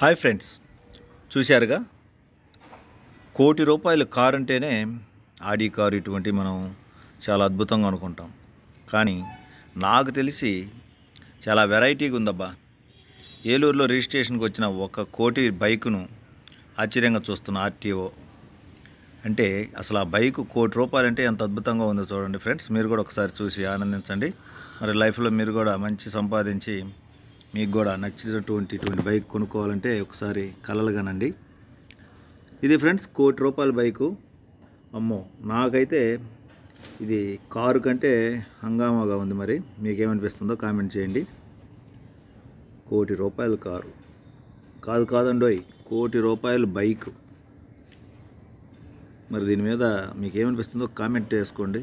hi friends చూశారుగా కోటి రూపాయల కార్ అంటేనే ఆడి కార్ ఇటువంటి మనం చాలా అద్భుతంగా అనుకుంటాం కానీ నాకు తెలిసి చాలా వెరైటీగా ఉందబ్బా ఏలూరులో రిజిస్ట్రేషన్కి వచ్చిన ఒక కోటి బైకును ఆశ్చర్యంగా చూస్తున్న ఆర్టీఓ అంటే అసలు ఆ బైక్ కోటి రూపాయలు అంటే ఎంత అద్భుతంగా ఉందో చూడండి ఫ్రెండ్స్ మీరు కూడా ఒకసారి చూసి ఆనందించండి మరి లైఫ్లో మీరు కూడా మంచి సంపాదించి మీకు కూడా నచ్చినటువంటి ఇటువంటి బైక్ కొనుక్కోవాలంటే ఒకసారి కలలుగానండి ఇది ఫ్రెండ్స్ కోటి రూపాయల బైకు అమ్మో నాకైతే ఇది కారు కంటే హంగామాగా ఉంది మరి మీకేమనిపిస్తుందో కామెంట్ చేయండి కోటి రూపాయలు కారు కాదు కాదండోయ్ కోటి రూపాయలు బైక్ మరి దీని మీద మీకేమనిపిస్తుందో కామెంట్ చేసుకోండి